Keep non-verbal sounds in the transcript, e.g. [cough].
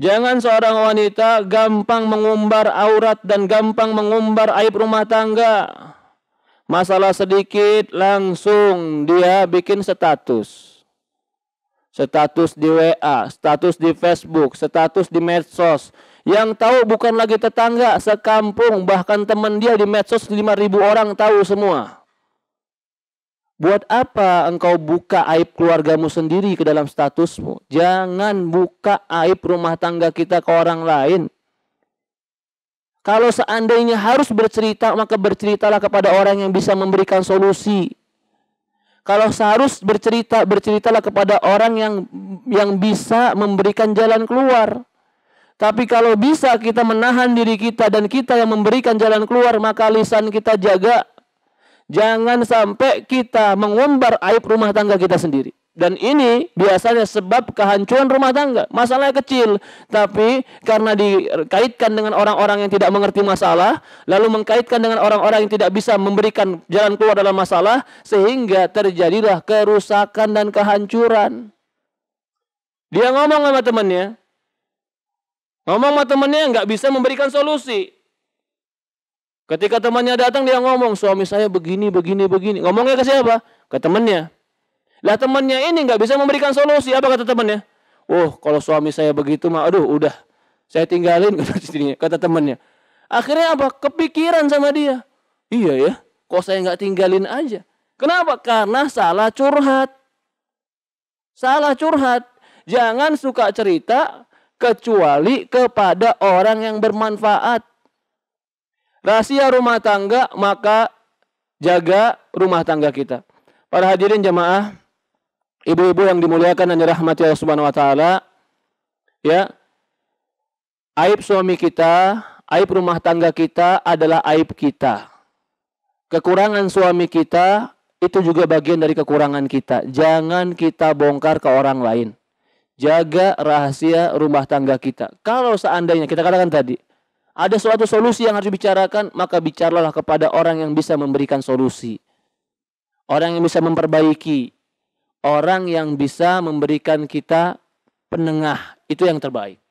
Jangan seorang wanita gampang mengumbar aurat dan gampang mengumbar aib rumah tangga. Masalah sedikit langsung dia bikin status. Status di WA, status di Facebook, status di medsos. Yang tahu bukan lagi tetangga, sekampung, bahkan teman dia di medsos 5000 orang tahu semua. Buat apa engkau buka aib keluargamu sendiri ke dalam statusmu? Jangan buka aib rumah tangga kita ke orang lain. Kalau seandainya harus bercerita, maka berceritalah kepada orang yang bisa memberikan solusi. Kalau seharus bercerita, berceritalah kepada orang yang yang bisa memberikan jalan keluar. Tapi kalau bisa kita menahan diri kita dan kita yang memberikan jalan keluar, maka lisan kita jaga Jangan sampai kita mengumbar aib rumah tangga kita sendiri. Dan ini biasanya sebab kehancuran rumah tangga. Masalahnya kecil, tapi karena dikaitkan dengan orang-orang yang tidak mengerti masalah, lalu mengkaitkan dengan orang-orang yang tidak bisa memberikan jalan keluar dalam masalah, sehingga terjadilah kerusakan dan kehancuran. Dia ngomong sama temannya, ngomong sama temannya nggak bisa memberikan solusi. Ketika temannya datang dia ngomong suami saya begini begini begini. Ngomongnya ke siapa? Ke temannya. Lah temannya ini nggak bisa memberikan solusi. Apa kata temannya? Oh kalau suami saya begitu mah aduh udah saya tinggalin [laughs] kata istrinya kata temannya. Akhirnya apa? Kepikiran sama dia. Iya ya. Kok saya nggak tinggalin aja? Kenapa? Karena salah curhat. Salah curhat. Jangan suka cerita kecuali kepada orang yang bermanfaat. Rahasia rumah tangga, maka jaga rumah tangga kita. Para hadirin jemaah, ibu-ibu yang dimuliakan dan dirahmati Allah Subhanahu wa taala, ya. Aib suami kita, aib rumah tangga kita adalah aib kita. Kekurangan suami kita itu juga bagian dari kekurangan kita. Jangan kita bongkar ke orang lain. Jaga rahasia rumah tangga kita. Kalau seandainya kita katakan tadi, ada suatu solusi yang harus dibicarakan, maka bicaralah kepada orang yang bisa memberikan solusi. Orang yang bisa memperbaiki, orang yang bisa memberikan kita penengah, itu yang terbaik.